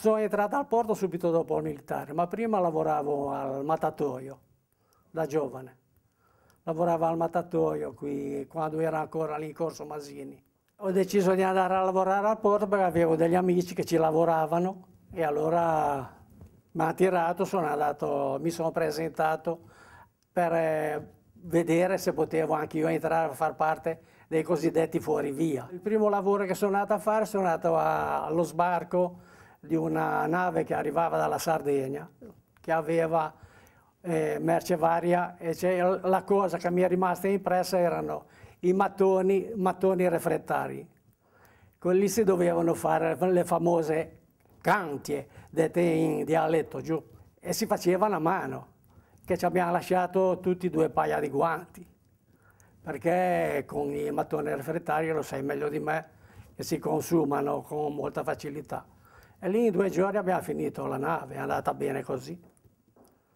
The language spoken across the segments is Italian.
sono entrato al porto subito dopo il militare, ma prima lavoravo al mattatoio, da giovane. Lavoravo al mattatoio qui, quando era ancora lì in Corso Masini. Ho deciso di andare a lavorare al porto perché avevo degli amici che ci lavoravano e allora mi ha tirato, sono andato, mi sono presentato per eh, vedere se potevo anche io entrare a far parte dei cosiddetti fuorivia. Il primo lavoro che sono andato a fare, sono andato allo sbarco di una nave che arrivava dalla Sardegna, che aveva eh, merce varia e la cosa che mi è rimasta impressa erano i mattoni, mattoni refrattari. Quelli si dovevano fare le famose cantie, dette in dialetto giù, e si facevano a mano, che ci abbiamo lasciato tutti e due paia di guanti, perché con i mattoni refrettari, lo sai meglio di me, che si consumano con molta facilità. E lì in due giorni abbiamo finito la nave, è andata bene così.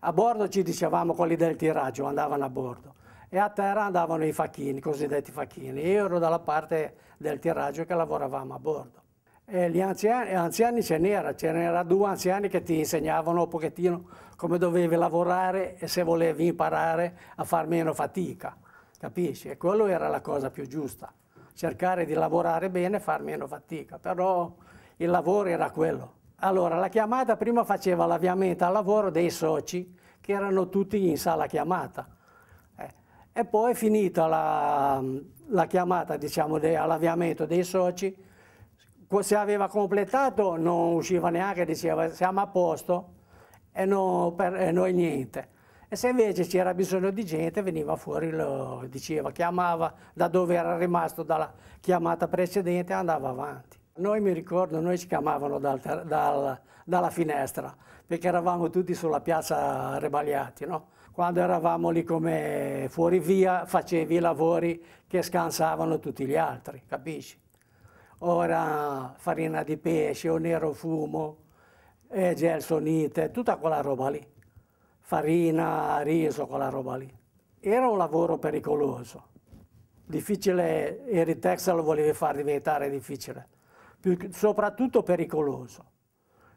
A bordo ci dicevamo quelli del tiraggio, andavano a bordo. E a terra andavano i facchini, i cosiddetti facchini. Io ero dalla parte del tiraggio che lavoravamo a bordo. E gli anziani, anziani ce n'era, ce n'erano due anziani che ti insegnavano un pochettino come dovevi lavorare e se volevi imparare a far meno fatica, capisci? E quello era la cosa più giusta, cercare di lavorare bene e far meno fatica, però il lavoro era quello. Allora, la chiamata prima faceva l'avviamento al lavoro dei soci che erano tutti in sala chiamata. Eh. E poi finita la, la chiamata, diciamo, de, all'avviamento dei soci, se aveva completato non usciva neanche, diceva siamo a posto e, non, per, e noi niente. E se invece c'era bisogno di gente veniva fuori, lo diceva, chiamava da dove era rimasto dalla chiamata precedente e andava avanti. Noi mi ricordo, noi ci chiamavano dal, dal, dalla finestra, perché eravamo tutti sulla piazza Rebagliati, no? Quando eravamo lì come fuori via facevi i lavori che scansavano tutti gli altri, capisci? Ora farina di pesce o nero fumo, e gelsonite, tutta quella roba lì. Farina, riso, quella roba lì. Era un lavoro pericoloso. Difficile, Eritex lo voleva far diventare difficile più, soprattutto pericoloso.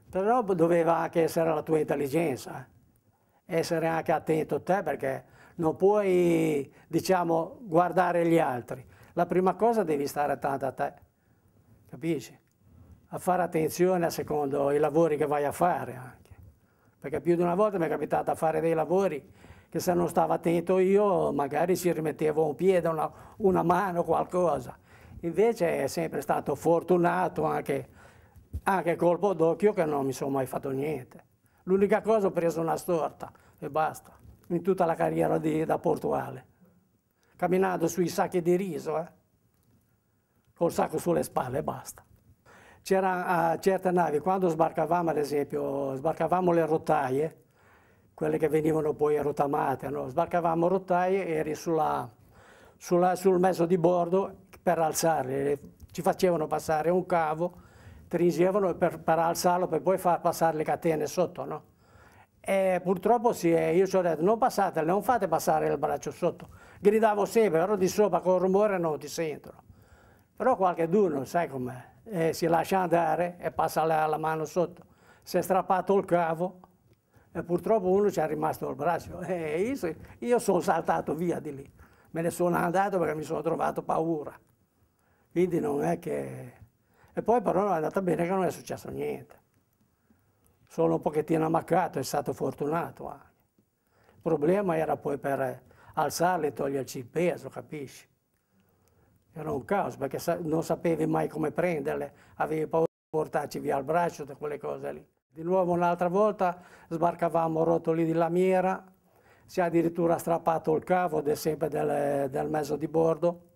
Però doveva anche essere la tua intelligenza, eh. essere anche attento a te perché non puoi, diciamo, guardare gli altri. La prima cosa devi stare attento a te, capisci? A fare attenzione a secondo i lavori che vai a fare anche. Perché più di una volta mi è capitato a fare dei lavori che se non stavo attento io magari ci rimettevo un piede, una, una mano, qualcosa Invece è sempre stato fortunato anche, anche colpo d'occhio che non mi sono mai fatto niente. L'unica cosa ho preso una storta e basta, in tutta la carriera di, da portuale. Camminando sui sacchi di riso, eh? col sacco sulle spalle e basta. C'era uh, certe navi, quando sbarcavamo ad esempio, sbarcavamo le rotaie, quelle che venivano poi rottamate, no? sbarcavamo rotaie, e eri sulla, sulla, sul mezzo di bordo per alzarli, ci facevano passare un cavo, tringevano per, per alzarlo per poi far passare le catene sotto, no? E purtroppo sì, io ci ho detto non passate, non fate passare il braccio sotto. Gridavo sempre, però di sopra con rumore non ti sentono. Però qualcuno, sai com'è, eh, si lascia andare e passa la, la, mano sotto. Si è strappato il cavo e purtroppo uno ci è rimasto il braccio. E io, io sono saltato via di lì. Me ne sono andato perché mi sono trovato paura. Quindi non è che... E poi però è andata bene che non è successo niente. Solo un pochettino ammaccato, è stato fortunato anche. Il problema era poi per alzarle e toglierci il peso, capisci? Era un caos, perché non sapevi mai come prenderle, avevi paura di portarci via il braccio, da quelle cose lì. Di nuovo un'altra volta sbarcavamo rotoli di lamiera, si è addirittura strappato il cavo del, sempre del, del mezzo di bordo,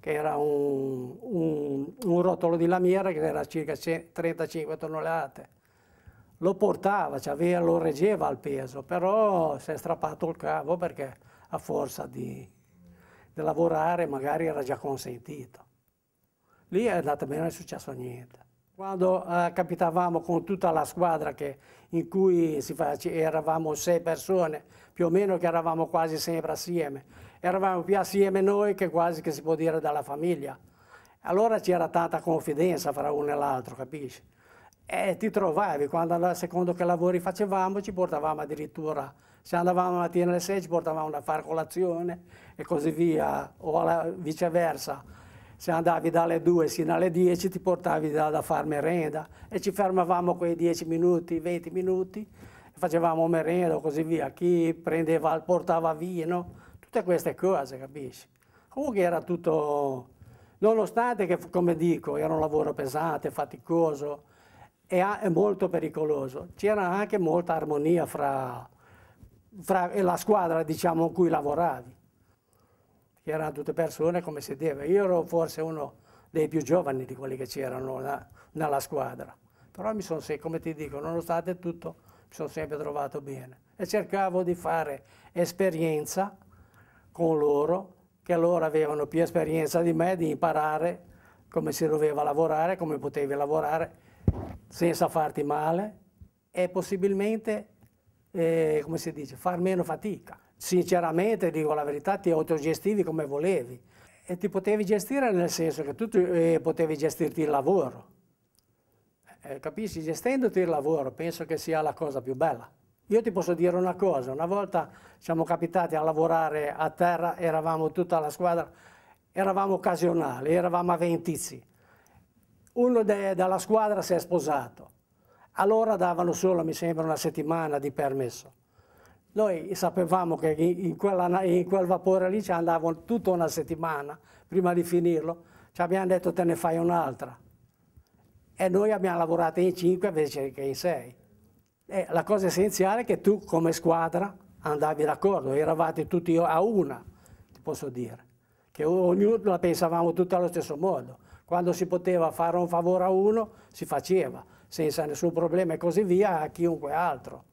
che era un, un, un rotolo di lamiera che era circa 35 tonnellate. Lo portava, cioè lo reggeva al peso, però si è strappato il cavo perché a forza di, di lavorare magari era già consentito. Lì è andata bene, non è successo niente. Quando eh, capitavamo con tutta la squadra che, in cui eravamo sei persone, più o meno che eravamo quasi sempre assieme, eravamo più assieme noi che quasi che si può dire dalla famiglia. Allora c'era tanta confidenza fra uno e l'altro, capisci? E ti trovavi, quando a secondo che lavori facevamo ci portavamo addirittura, se andavamo la mattina alle 6 ci portavamo a fare colazione e così via, o alla, viceversa. Se andavi dalle 2 sino alle 10 ti portavi da, da fare merenda e ci fermavamo quei 10 minuti, 20 minuti, facevamo merenda o così via. Chi prendeva, portava vino, tutte queste cose, capisci? Comunque era tutto, nonostante che, come dico, era un lavoro pesante, faticoso e, a, molto pericoloso, c'era anche molta armonia fra, fra la squadra diciamo, con cui lavoravi, erano tutte persone come si deve. Io ero forse uno dei più giovani di quelli che c'erano na, nella squadra, però mi sono, come ti dico, nonostante tutto, mi sono sempre trovato bene e cercavo di fare esperienza con loro, che loro avevano più esperienza di me di imparare come si doveva lavorare, come potevi lavorare senza farti male e possibilmente, eh, come si dice, far meno fatica. Sinceramente, dico la verità, ti autogestivi come volevi e ti potevi gestire nel senso che tu eh, potevi gestirti il lavoro. Eh, capisci? Gestendoti il lavoro penso che sia la cosa più bella. Io ti posso dire una cosa, una volta siamo capitati a lavorare a terra, eravamo tutta la squadra, eravamo occasionali, eravamo a ventizi. Uno de, della squadra si è sposato, allora davano solo, mi sembra, una settimana di permesso. Noi sapevamo che in, in, quella, in quel vapore lì ci andavano tutta una settimana prima di finirlo, ci abbiamo detto te ne fai un'altra. E noi abbiamo lavorato in cinque invece che in sei. E la cosa essenziale è che tu come squadra andavi d'accordo, eravate tutti a una, ti posso dire, che ognuno la pensavamo tutti allo stesso modo. Quando si poteva fare un favore a uno, si faceva, senza nessun problema e così via a chiunque altro.